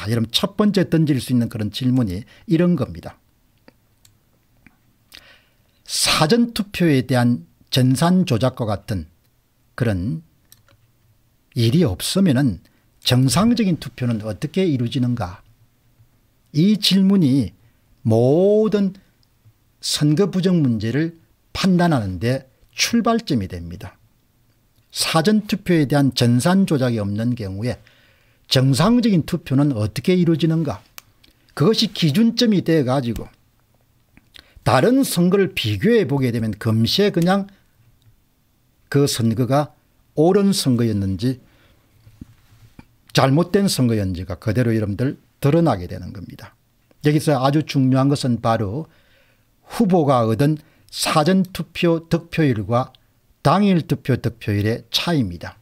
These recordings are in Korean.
자, 그럼 첫 번째 던질 수 있는 그런 질문이 이런 겁니다. 사전투표에 대한 전산 조작과 같은 그런 일이 없으면 정상적인 투표는 어떻게 이루어지는가 이 질문이 모든 선거 부정 문제를 판단하는 데 출발점이 됩니다. 사전투표에 대한 전산 조작이 없는 경우에 정상적인 투표는 어떻게 이루어지는가 그것이 기준점이 되어 가지고 다른 선거를 비교해 보게 되면 금시에 그냥 그 선거가 옳은 선거였는지 잘못된 선거였는지가 그대로 여러분들 드러나게 되는 겁니다. 여기서 아주 중요한 것은 바로 후보가 얻은 사전투표 득표율과 당일투표 득표율의 차이입니다.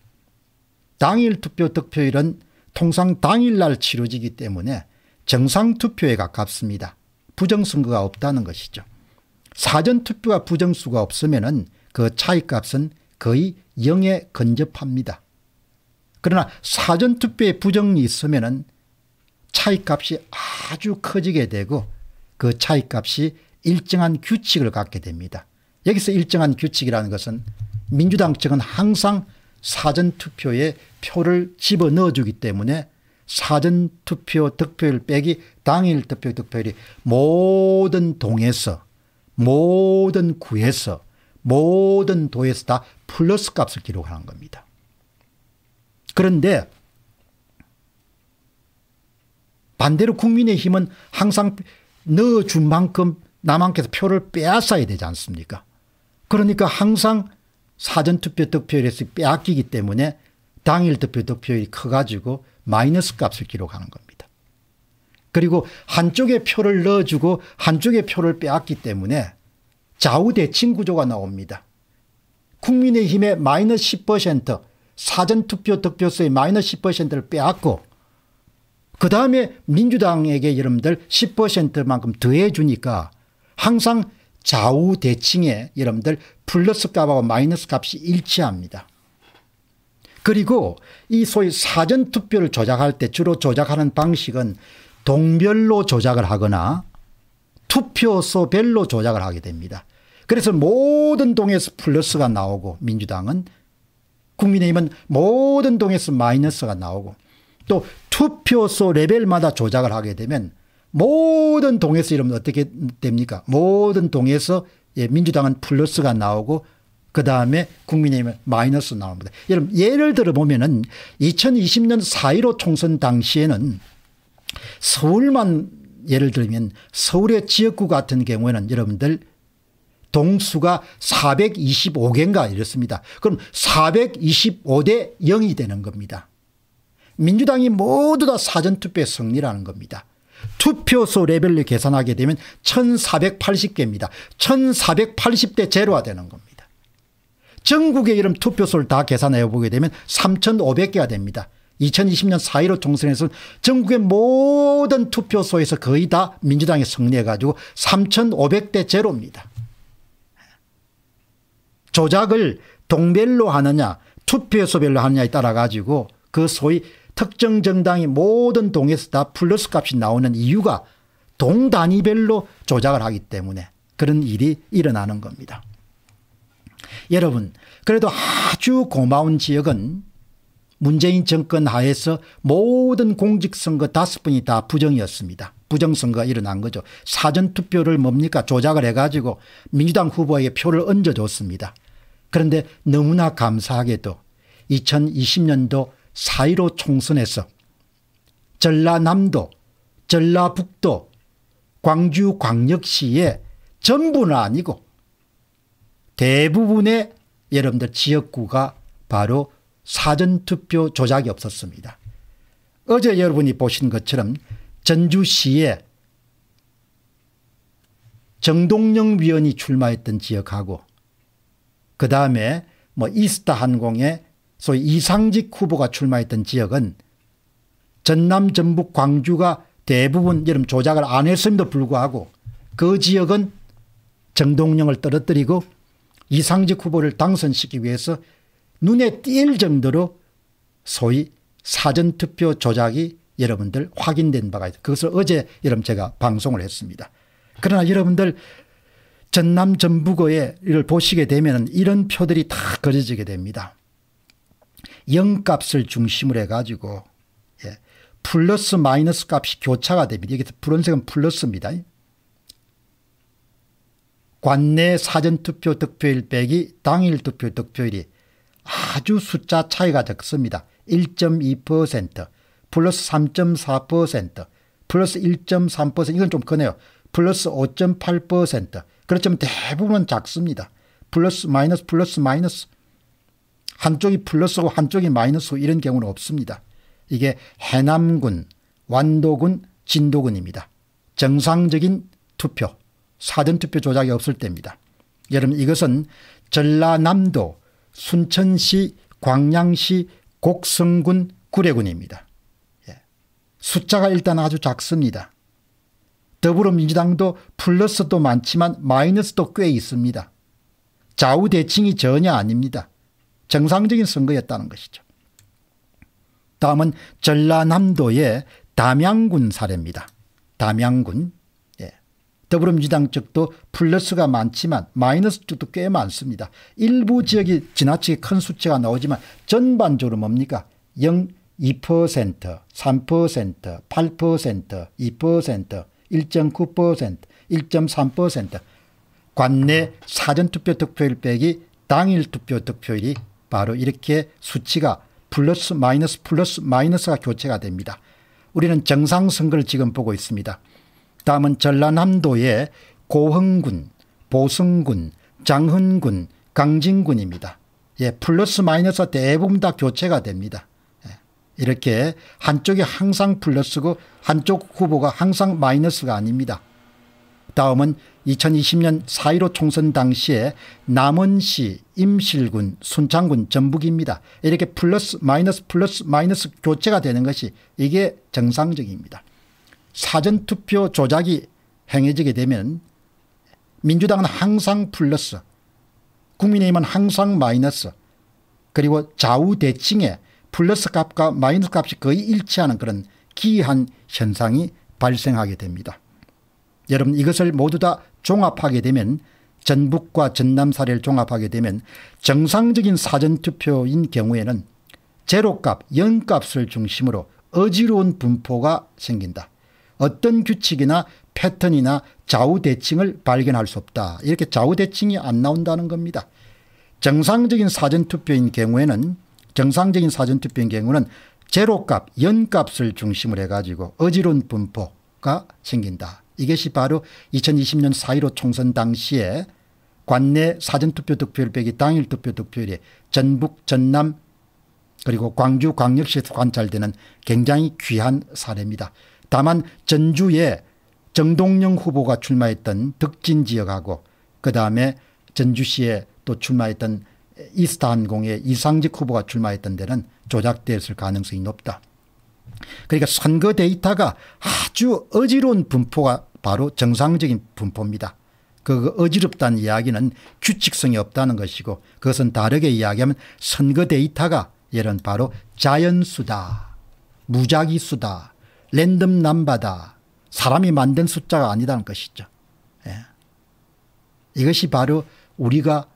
당일투표 득표율은 통상 당일날 치러지기 때문에 정상투표에 가깝습니다. 부정선거가 없다는 것이죠. 사전투표와 부정수가 없으면 그 차이값은 거의 0에 근접합니다. 그러나 사전투표에 부정이 있으면 차이값이 아주 커지게 되고 그 차이값이 일정한 규칙을 갖게 됩니다. 여기서 일정한 규칙이라는 것은 민주당 측은 항상 사전투표에 표를 집어 넣어주기 때문에 사전 투표 득표율 빼기 당일 투표 득표율이 모든 동에서 모든 구에서 모든 도에서 다 플러스 값을 기록하는 겁니다. 그런데 반대로 국민의힘은 항상 넣어준 만큼 남한께서 표를 빼앗아야 되지 않습니까? 그러니까 항상 사전투표 득표율에서 빼앗기기 때문에 당일 득표 득표율이 커가지고 마이너스 값을 기록하는 겁니다. 그리고 한쪽에 표를 넣어주고 한쪽에 표를 빼앗기 때문에 좌우대칭 구조가 나옵니다. 국민의힘의 마이너스 10% 사전투표 득표수의 마이너스 10%를 빼앗고 그 다음에 민주당에게 여러분들 10%만큼 더해주니까 항상 좌우대칭에 여러분들 플러스 값하고 마이너스 값이 일치합니다. 그리고 이 소위 사전투표를 조작할 때 주로 조작하는 방식은 동별로 조작을 하거나 투표소별로 조작을 하게 됩니다. 그래서 모든 동에서 플러스가 나오고 민주당은 국민의힘은 모든 동에서 마이너스가 나오고 또 투표소 레벨마다 조작을 하게 되면 모든 동에서 이러면 어떻게 됩니까 모든 동에서 예, 민주당은 플러스가 나오고 그 다음에 국민의힘은 마이너스 나옵니다. 여러분 예를 들어보면 은 2020년 4.15 총선 당시에는 서울만 예를 들면 서울의 지역구 같은 경우에는 여러분들 동수가 425개인가 이렇습니다. 그럼 425대 0이 되는 겁니다. 민주당이 모두 다 사전투표에 승리라는 겁니다. 투표소 레벨로 계산하게 되면 1480개입니다. 1480대 제로화 되는 겁니다. 전국의 이런 투표소를다 계산해 보게 되면 3,500개가 됩니다. 2020년 4.15 총선에서는 전국의 모든 투표소에서 거의 다 민주당이 승리해 가지고 3,500대 제로입니다. 조작을 동별로 하느냐 투표소별로 하느냐에 따라 가지고 그 소위 특정 정당이 모든 동에서 다 플러스 값이 나오는 이유가 동 단위별로 조작을 하기 때문에 그런 일이 일어나는 겁니다. 여러분 그래도 아주 고마운 지역은 문재인 정권 하에서 모든 공직선거 다섯 번이 다 부정이었습니다. 부정선거가 일어난 거죠. 사전투표를 뭡니까 조작을 해가지고 민주당 후보에게 표를 얹어줬습니다. 그런데 너무나 감사하게도 2020년도 4.15 총선에서 전라남도 전라북도 광주광역시에 전부는 아니고 대부분의 여러분들 지역구가 바로 사전투표 조작이 없었습니다. 어제 여러분이 보신 것처럼 전주시에 정동영 위원이 출마했던 지역하고 그 다음에 뭐 이스타 항공에 소위 이상직 후보가 출마했던 지역은 전남 전북 광주가 대부분 여름 조작을 안 했음에도 불구하고 그 지역은 정동영을 떨어뜨리고 이상직 후보를 당선시키기 위해서 눈에 띌 정도로 소위 사전투표 조작이 여러분들 확인된 바가 있다. 그것을 어제 여러분 제가 방송을 했습니다. 그러나 여러분들 전남 전북어에 이를 보시게 되면 이런 표들이 다 그려지게 됩니다. 영값을 중심으로 해가지고 예. 플러스 마이너스 값이 교차가 됩니다. 여기서 푸른색은 플러스입니다. 관내 사전투표 득표일 빼기 당일 투표 득표일이 아주 숫자 차이가 적습니다. 1.2% 플러스 3.4% 플러스 1.3% 이건 좀 크네요. 플러스 5.8% 그렇지만 대부분 은 작습니다. 플러스 마이너스 플러스 마이너스 한쪽이 플러스고 한쪽이 마이너스고 이런 경우는 없습니다. 이게 해남군, 완도군, 진도군입니다. 정상적인 투표 사전투표 조작이 없을 때입니다. 여러분 이것은 전라남도 순천시 광양시 곡성군 구례군입니다. 예. 숫자가 일단 아주 작습니다. 더불어민주당도 플러스도 많지만 마이너스도 꽤 있습니다. 좌우대칭이 전혀 아닙니다. 정상적인 선거였다는 것이죠. 다음은 전라남도의 담양군 사례입니다. 담양군 더불어민주당 쪽도 플러스가 많지만 마이너스 쪽도 꽤 많습니다. 일부 지역이 지나치게 큰 수치가 나오지만 전반적으로 뭡니까? 0, 2%, 3%, 8%, 2%, 1.9%, 1.3% 관내 사전투표 득표율 빼기 당일 투표 득표율이 바로 이렇게 수치가 플러스 마이너스 플러스 마이너스가 교체가 됩니다. 우리는 정상선거를 지금 보고 있습니다. 다음은 전라남도의 고흥군, 보성군, 장흥군, 강진군입니다. 예, 플러스 마이너스 대부분 다 교체가 됩니다. 예, 이렇게 한쪽이 항상 플러스고 한쪽 후보가 항상 마이너스가 아닙니다. 다음은 2020년 4.15 총선 당시에 남원시, 임실군, 순창군, 전북입니다. 이렇게 플러스 마이너스 플러스 마이너스 교체가 되는 것이 이게 정상적입니다. 사전투표 조작이 행해지게 되면 민주당은 항상 플러스 국민의힘은 항상 마이너스 그리고 좌우대칭에 플러스 값과 마이너스 값이 거의 일치하는 그런 기이한 현상이 발생하게 됩니다. 여러분 이것을 모두 다 종합하게 되면 전북과 전남 사례를 종합하게 되면 정상적인 사전투표인 경우에는 제로값, 영값을 중심으로 어지러운 분포가 생긴다. 어떤 규칙이나 패턴이나 좌우대칭을 발견할 수 없다. 이렇게 좌우대칭이 안 나온다는 겁니다. 정상적인 사전투표인 경우에는 정상적인 사전투표인 경우는 제로값 연값을 중심으로 해가지고 어지러운 분포가 생긴다. 이것이 바로 2020년 4.15 총선 당시에 관내 사전투표 득표율 빼기 당일 투표 득표율이 전북 전남 그리고 광주 광역시에서 관찰되는 굉장히 귀한 사례입니다. 다만 전주에 정동영 후보가 출마했던 덕진 지역하고 그다음에 전주시에 또 출마했던 이스타항공의 이상직 후보가 출마했던 데는 조작됐을 가능성이 높다. 그러니까 선거 데이터가 아주 어지러운 분포가 바로 정상적인 분포입니다. 그 어지럽다는 이야기는 규칙성이 없다는 것이고 그것은 다르게 이야기하면 선거 데이터가 예를 이런 바로 자연수다 무작위수다 랜덤 남바다 사람이 만든 숫자가 아니다는 것이죠. 예. 이것이 바로 우리가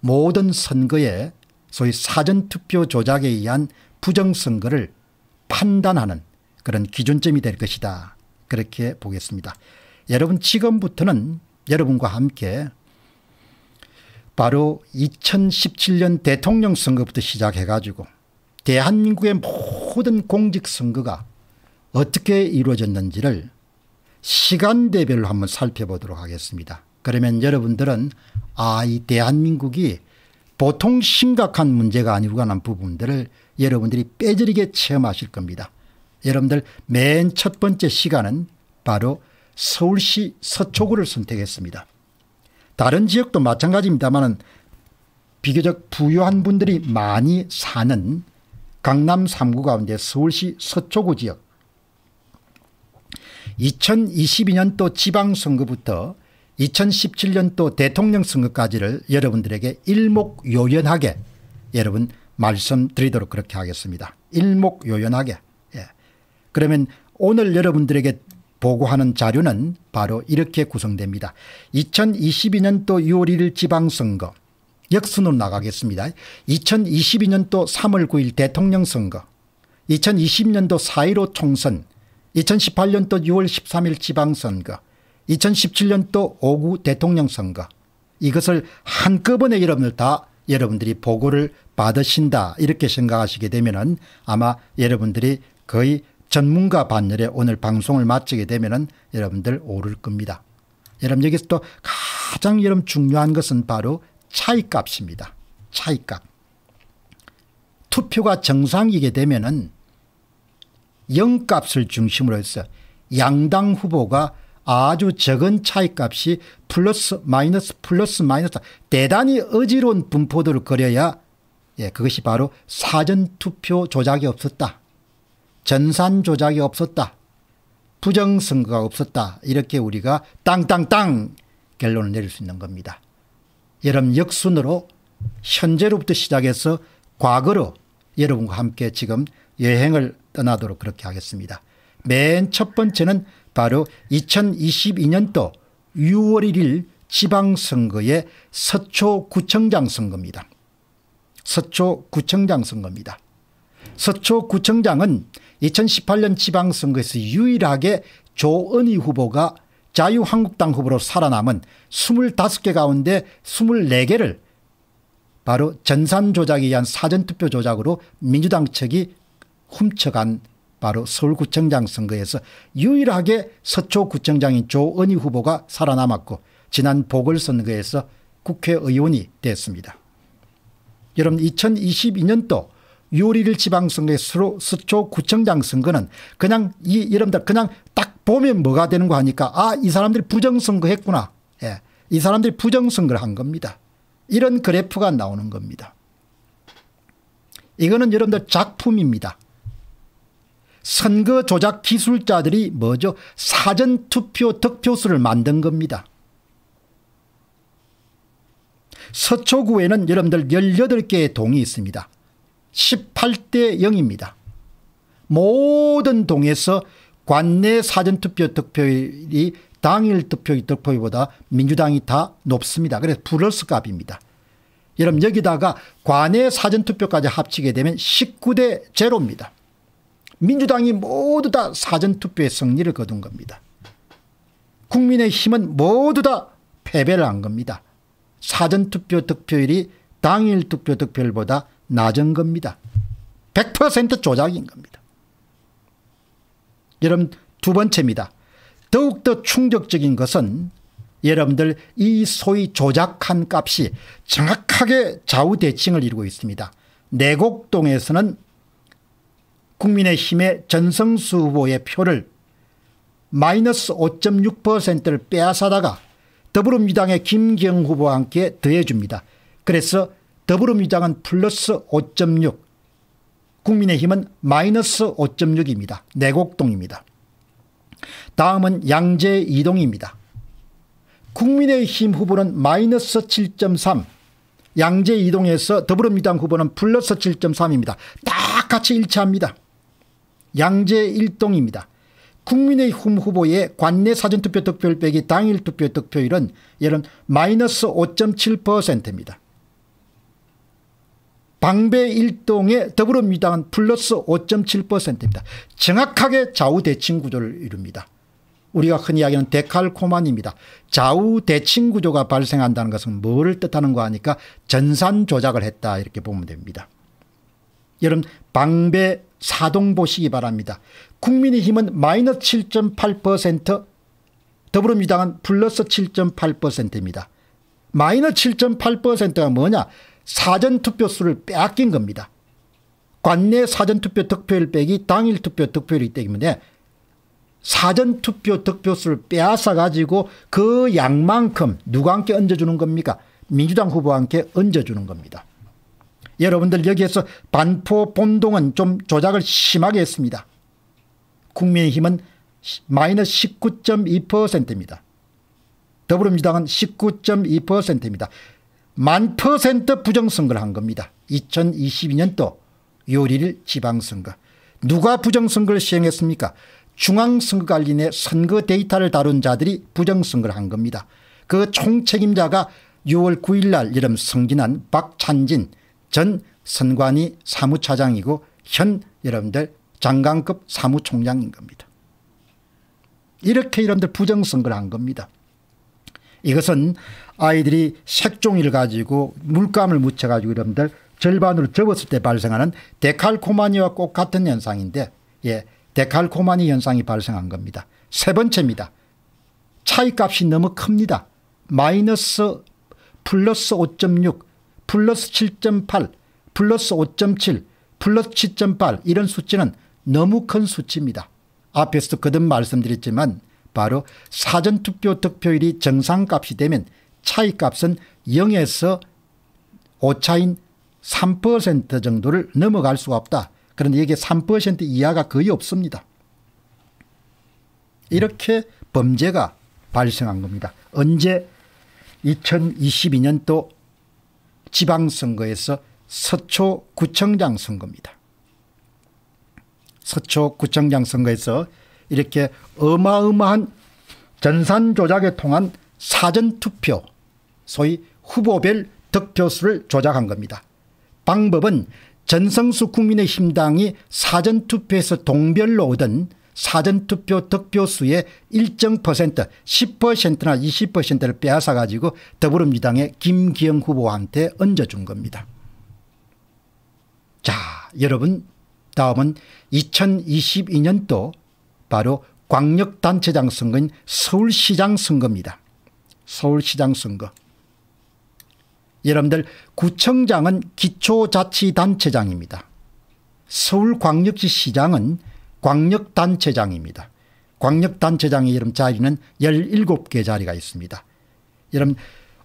모든 선거에 소위 사전투표 조작에 의한 부정선거를 판단하는 그런 기준점이 될 것이다. 그렇게 보겠습니다. 여러분 지금부터는 여러분과 함께 바로 2017년 대통령 선거부터 시작해가지고 대한민국의 모든 공직선거가 어떻게 이루어졌는지를 시간대별로 한번 살펴보도록 하겠습니다. 그러면 여러분들은 아 이 대한민국이 보통 심각한 문제가 아니구나한 부분들을 여러분들이 빼저리게 체험하실 겁니다. 여러분들 맨 첫 번째 시간은 바로 서울시 서초구를 선택했습니다. 다른 지역도 마찬가지입니다만 비교적 부유한 분들이 많이 사는 강남 3구 가운데 서울시 서초구 지역 2022년도 지방선거부터 2017년도 대통령 선거까지를 여러분들에게 일목요연하게 여러분 말씀드리도록 그렇게 하겠습니다. 일목요연하게. 예. 그러면 오늘 여러분들에게 보고하는 자료는 바로 이렇게 구성됩니다. 2022년도 6월 1일 지방선거 역순으로 나가겠습니다. 2022년도 3월 9일 대통령 선거 2020년도 4.15 총선 2018년도 6월 13일 지방선거 2017년도 5구 대통령 선거 이것을 한꺼번에 여러분들 다 여러분들이 보고를 받으신다 이렇게 생각하시게 되면 은 아마 여러분들이 거의 전문가 반열에 오늘 방송을 마치게 되면 은 여러분들 오를 겁니다. 여러분 여기서 또 가장 여러분 중요한 것은 바로 차이값입니다. 차이값. 투표가 정상이게 되면 은 영값을 중심으로 해서 양당 후보가 아주 적은 차이값이 플러스 마이너스 플러스 마이너스 대단히 어지러운 분포도를 그려야 예, 그것이 바로 사전투표 조작이 없었다. 전산 조작이 없었다. 부정선거가 없었다. 이렇게 우리가 땅땅땅 결론을 내릴 수 있는 겁니다. 여러분 역순으로 현재로부터 시작해서 과거로 여러분과 함께 지금 여행을 떠나도록 그렇게 하겠습니다. 맨 첫 번째는 바로 2022년도 6월 1일 지방선거의 서초구청장 선거입니다. 서초구청장 선거입니다. 서초구청장은 2018년 지방선거에서 유일하게 조은희 후보가 자유한국당 후보로 살아남은 25개 가운데 24개를 바로 전산 조작에 의한 사전투표 조작으로 민주당 측이 훔쳐간 바로 서울구청장 선거에서 유일하게 서초구청장인 조은희 후보가 살아남았고 지난 보궐선거에서 국회의원이 됐습니다. 여러분 2022년도 6월 1일 지방선거의 서초구청장 선거는 그냥 이 여러분들 그냥 딱 보면 뭐가 되는 거 하니까 아 이 사람들이 부정선거 했구나. 예, 이 사람들이 부정선거를 한 겁니다. 이런 그래프가 나오는 겁니다. 이거는 여러분들 작품입니다. 선거 조작 기술자들이 뭐죠? 사전투표 득표수를 만든 겁니다. 서초구에는 여러분들 18개의 동이 있습니다. 18대 0입니다. 모든 동에서 관내 사전투표 득표율이 당일 득표 득표율보다 민주당이 다 높습니다. 그래서 플러스 값입니다. 여러분 여기다가 관내 사전투표까지 합치게 되면 19대 제입니다 민주당이 모두 다사전투표의 승리를 거둔 겁니다. 국민의힘은 모두 다 패배를 한 겁니다. 사전투표 득표율이 당일 투표 득표율보다 낮은 겁니다. 100% 조작인 겁니다. 여러분 두 번째입니다. 더욱더 충격적인 것은 여러분들 이 소위 조작한 값이 정확하게 좌우대칭을 이루고 있습니다. 내곡동에서는 국민의힘의 전성수 후보의 표를 마이너스 5.6%를 빼앗아다가 더불어민주당의 김경 후보와 함께 더해줍니다. 그래서 더불어민주당은 플러스 5.6 국민의힘은 마이너스 5.6입니다. 내곡동입니다. 다음은 양재 이동입니다. 국민의힘 후보는 마이너스 7.3 양재 이동에서 더불어민주당 후보는 플러스 7.3입니다. 다 같이 일치합니다. 양재 일동입니다. 국민의힘 후보의 관내 사전투표 득표율 빼기 당일 투표 득표율은 예는 마이너스 5.7%입니다. 방배 일동의 더불어민주당은 플러스 5.7%입니다. 정확하게 좌우대칭 구조를 이룹니다. 우리가 흔히 이야기하는 데칼코만입니다. 좌우대칭 구조가 발생한다는 것은 뭐를 뜻하는 거 하니까 전산 조작을 했다 이렇게 보면 됩니다. 여러분 방배 사동 보시기 바랍니다. 국민의힘은 마이너스 7.8% 더불어민주당은 플러스 7.8%입니다. 마이너스 7.8%가 뭐냐 사전투표수를 빼앗긴 겁니다. 관내 사전투표 득표율 빼기 당일 투표 득표율이기 때문에 사전투표 득표수를 빼앗아 가지고 그 양만큼 누구한테 얹어주는 겁니까? 민주당 후보한테 얹어주는 겁니다. 여러분들 여기에서 반포 본동은 좀 조작을 심하게 했습니다. 국민의힘은 마이너스 19.2%입니다. 더불어민주당은 19.2%입니다. 만 퍼센트 부정선거를 한 겁니다. 2022년도 6월 1 지방선거. 누가 부정선거를 시행했습니까? 중앙선거관리의 선거 데이터를 다룬 자들이 부정선거를 한 겁니다. 그 총책임자가 6월 9일 날 이름 승진한 박찬진 전 선관위 사무차장이고 현 여러분들 장관급 사무총장인 겁니다. 이렇게 여러분들 부정선거를 한 겁니다. 이것은 아이들이 색종이를 가지고 물감을 묻혀가지고 여러분들 절반으로 접었을 때 발생하는 데칼코마니와 꼭 같은 현상인데 예, 데칼코마니 현상이 발생한 겁니다. 세 번째입니다. 차이값이 너무 큽니다. 마이너스 플러스 5.6 플러스 7.8, 플러스 5.7, 플러스 7.8 이런 수치는 너무 큰 수치입니다. 앞에서도 거듭 말씀드렸지만 바로 사전투표 득표율이 정상값이 되면 차이값은 0에서 오차인 3% 정도를 넘어갈 수가 없다. 그런데 여기에 3% 이하가 거의 없습니다. 이렇게 범죄가 발생한 겁니다. 언제 2022년도 지방선거에서 서초구청장 선거입니다. 서초구청장 선거에서 이렇게 어마어마한 전산 조작에 통한 사전투표 소위 후보별 득표수를 조작한 겁니다. 방법은 전성수 국민의힘당이 사전투표에서 동별로 얻은 사전투표 득표수의 일정 퍼센트 10%나 20%를 빼앗아 가지고 더불어민주당의 김기영 후보한테 얹어준 겁니다. 자 여러분 다음은 2022년도 바로 광역단체장 선거인 서울시장 선거입니다. 서울시장 선거. 여러분들 구청장은 기초자치단체장입니다. 서울광역시 시장은 광역단체장입니다. 광역단체장의 이름 자리는 17개 자리가 있습니다. 여러분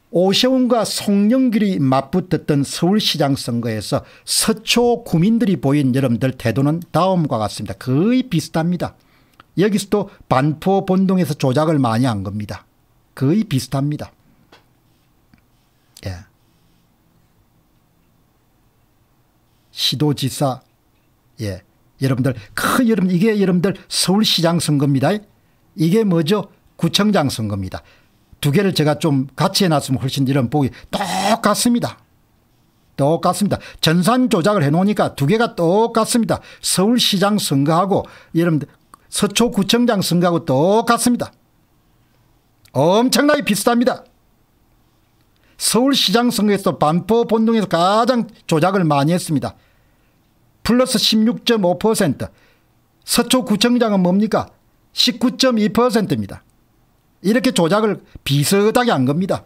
오세훈과 송영길이 맞붙었던 서울시장 선거에서 서초 구민들이 보인 여러분들 태도는 다음과 같습니다. 거의 비슷합니다. 여기서도 반포 본동에서 조작을 많이 한 겁니다. 거의 비슷합니다. 예. 시도지사, 예. 여러분들 큰 여러분 이게 여러분들 서울시장 선거입니다. 이게 뭐죠? 구청장 선거입니다. 두 개를 제가 좀 같이 해놨으면 훨씬 이런 보기 똑같습니다. 똑같습니다. 전산 조작을 해놓으니까 두 개가 똑같습니다. 서울시장 선거하고 여러분들 서초구청장 선거하고 똑같습니다. 엄청나게 비슷합니다. 서울시장 선거에서 도 반포 본동에서 가장 조작을 많이 했습니다. 플러스 16.5% 서초구청장은 뭡니까 19.2%입니다. 이렇게 조작을 비슷하게 한 겁니다.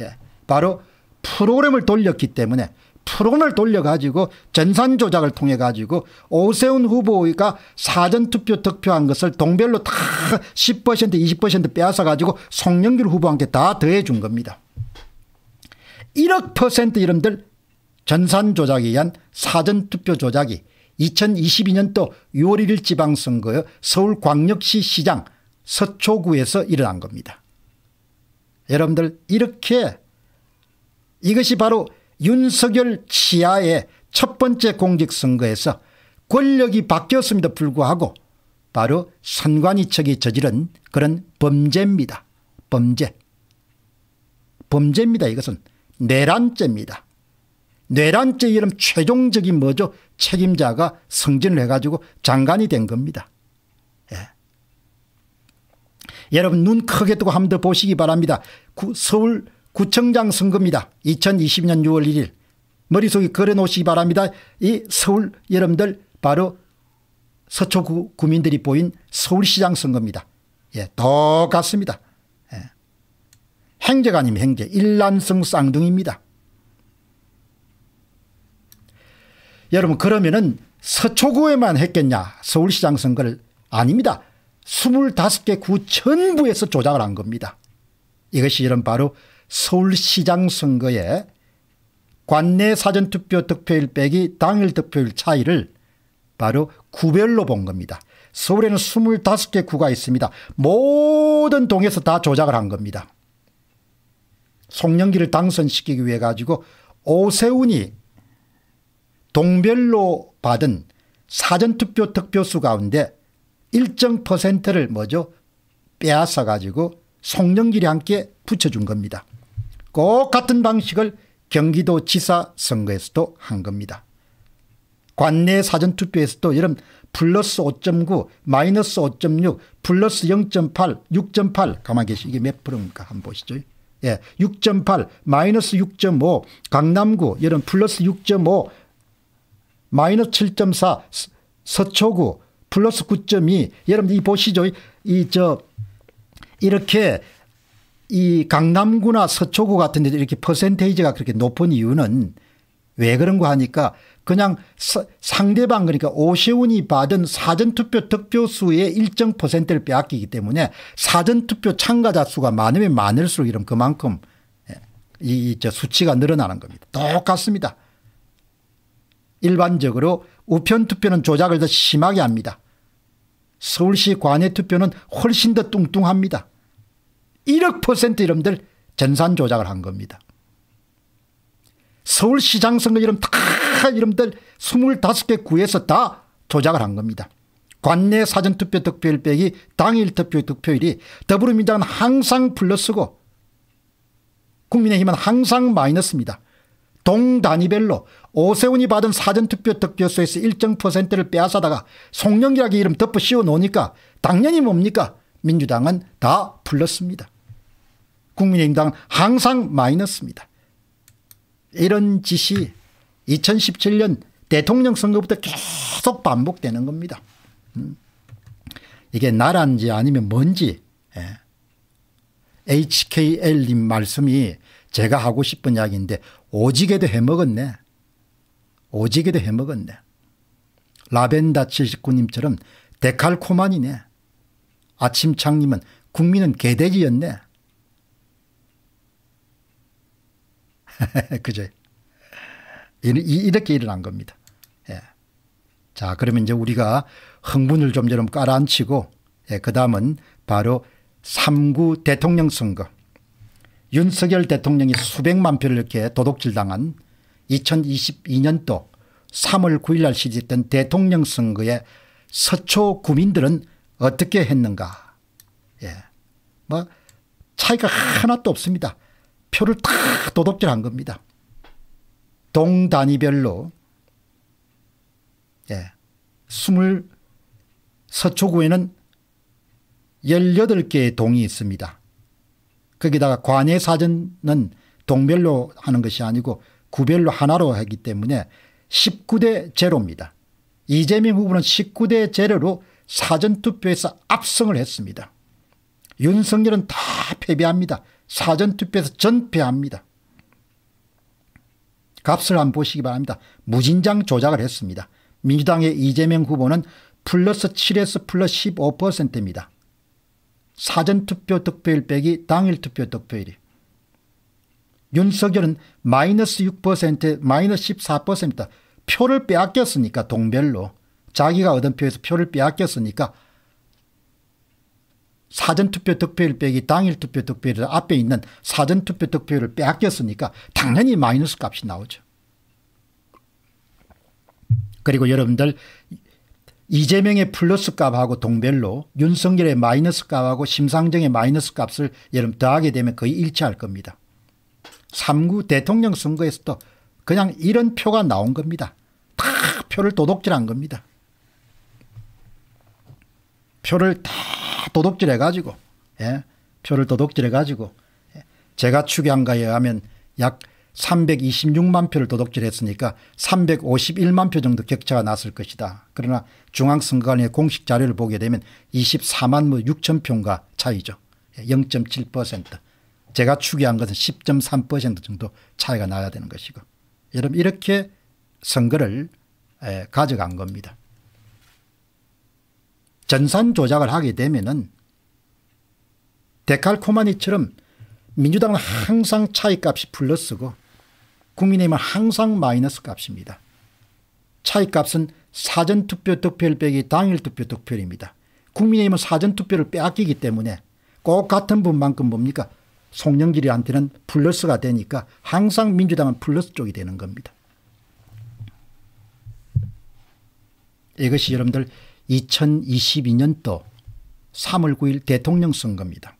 예, 바로 프로그램을 돌렸기 때문에 프로그램을 돌려가지고 전산 조작을 통해 가지고 오세훈 후보가 사전투표 득표한 것을 동별로 다10% 20% 빼앗아 가지고 송영길 후보한테 다 더해 준 겁니다. 1억 퍼센트 이름들 전산 조작에 의한 사전투표 조작이 2022년도 6월 1일 지방선거의 서울광역시 시장 서초구에서 일어난 겁니다. 여러분들 이렇게 이것이 바로 윤석열 치하의 첫 번째 공직선거에서 권력이 바뀌었음에도 불구하고 바로 선관위 측이 저지른 그런 범죄입니다. 범죄. 범죄입니다. 이것은 내란죄입니다. 내란죄 이름 최종적인 뭐죠 책임자가 승진을 해가지고 장관이 된 겁니다. 예. 여러분 눈 크게 뜨고 한번더 보시기 바랍니다. 구, 서울 구청장 선거입니다. 2020년 6월 1일 머릿속에 걸어놓으시기 바랍니다. 이 서울 여러분들 바로 서초구 구민들이 보인 서울시장 선거입니다. 예, 똑같습니다. 예. 행제가 아니면 행제 일란성 쌍둥이입니다. 여러분 그러면은 서초구에만 했겠냐 서울시장 선거를 아닙니다. 25개 구 전부에서 조작을 한 겁니다. 이것이 이런 바로 서울시장 선거에 관내 사전투표 득표율 빼기 당일 득표율 차이를 바로 구별로 본 겁니다. 서울에는 25개 구가 있습니다. 모든 동에서 다 조작을 한 겁니다. 송영기를 당선시키기 위해 가지고 오세훈이 동별로 받은 사전투표 득표수 가운데 일정 퍼센트를 뭐죠 빼앗아 가지고 송영길이 함께 붙여준 겁니다. 꼭 같은 방식을 경기도지사 선거에서도 한 겁니다. 관내 사전투표에서도 이런 플러스 5.9 마이너스 5.6 플러스 0.8 6.8 가만 계시 이게 몇 프로입니까 한번 보시죠. 예, 6.8 마이너스 6.5 강남구 이런 플러스 6.5 마이너스 7.4 서초구 플러스 9.2 여러분 이 보시죠. 이저 이렇게 이 강남구나 서초구 같은 데도 이렇게 퍼센테이지가 그렇게 높은 이유는 왜 그런 거 하니까 그냥 서, 상대방 그러니까 오세훈이 받은 사전투표 득표수의 일정 퍼센트를 빼앗기기 때문에 사전투표 참가자 수가 많으면 많을수록 이런 그만큼 예, 이, 이저 수치가 늘어나는 겁니다. 똑같습니다. 일반적으로 우편투표는 조작을 더 심하게 합니다. 서울시 관외투표는 훨씬 더 뚱뚱합니다. 1억 퍼센트 이름들 전산 조작을 한 겁니다. 서울시장 선거 이름 다 이름들 25개 구에서 다 조작을 한 겁니다. 관내 사전투표 득표일 빼기 당일 투표 득표일이 더불어민주당은 항상 플러스고 국민의힘은 항상 마이너스입니다. 동단위별로 오세훈이 받은 사전투표 득표수에서 일정 퍼센트를 빼앗아다가 송영기라기 이름 덮어 씌워 놓으니까 당연히 뭡니까? 민주당은 다 불렀습니다. 국민의힘당은 항상 마이너스입니다. 이런 짓이 2017년 대통령 선거부터 계속 반복되는 겁니다. 음. 이게 나란지 아니면 뭔지 예. HKL님 말씀이 제가 하고 싶은 이야기인데 오지게도 해먹었네. 오지게도 해먹었네. 라벤다 79님처럼 데칼코만이네. 아침창님은 국민은 개돼지였네. 그죠? 이렇게 일어난 겁니다. 예. 자, 그러면 이제 우리가 흥분을 좀러럼 깔아앉히고, 예, 그 다음은 바로 3구 대통령 선거. 윤석열 대통령이 수백만 표를 이렇게 도둑질 당한 2022년도 3월 9일 날시집된 대통령 선거에 서초 구민들은 어떻게 했는가. 예. 뭐 차이가 하나도 없습니다. 표를 다 도둑질 한 겁니다. 동 단위별로 예. 20 서초구에는 18개의 동이 있습니다. 거기다가 관외 사전은 동별로 하는 것이 아니고 구별로 하나로 했기 때문에 19대 제로입니다. 이재명 후보는 19대 제로로 사전투표에서 압승을 했습니다. 윤석열은 다 패배합니다. 사전투표에서 전패합니다. 값을 한번 보시기 바랍니다. 무진장 조작을 했습니다. 민주당의 이재명 후보는 플러스 7에서 플러스 15%입니다. 사전투표 득표일 빼기 당일 투표 득표일이. 윤석열은 마이너스 6%에 마이너스 14%다. 표를 빼앗겼으니까 동별로. 자기가 얻은 표에서 표를 빼앗겼으니까 사전투표 득표일 빼기 당일투표 득표일 앞에 있는 사전투표 득표율을 빼앗겼으니까 당연히 마이너스 값이 나오죠. 그리고 여러분들 이재명의 플러스 값하고 동별로 윤석열의 마이너스 값하고 심상정의 마이너스 값을 여름 더하게 되면 거의 일치할 겁니다. 3구 대통령 선거에서도 그냥 이런 표가 나온 겁니다. 다 표를 도둑질한 겁니다. 표를 다 도둑질해가지고 예? 표를 도둑질해가지고 예, 제가 추계한 가에 의하면 약 326만 표를 도둑질했으니까 351만 표 정도 격차가 났을 것이다. 그러나 중앙선거관의 공식 자료를 보게 되면 24만 6천 뭐 표인가 차이죠. 0.7% 예, 제가 추계한 것은 10.3% 정도 차이가 나야 되는 것이고 여러분 이렇게 선거를 가져간 겁니다. 전산 조작을 하게 되면은 데칼코마니처럼 민주당은 항상 차이값이 플러스고 국민의힘은 항상 마이너스 값입니다. 차이값은 사전투표 득표율 빼기 당일투표 득표입니다 국민의힘은 사전투표를 빼앗기기 때문에 꼭 같은 분만큼 뭡니까 송영길이한테는 플러스가 되니까 항상 민주당은 플러스 쪽이 되는 겁니다. 이것이 여러분들 2022년도 3월 9일 대통령 선거입니다.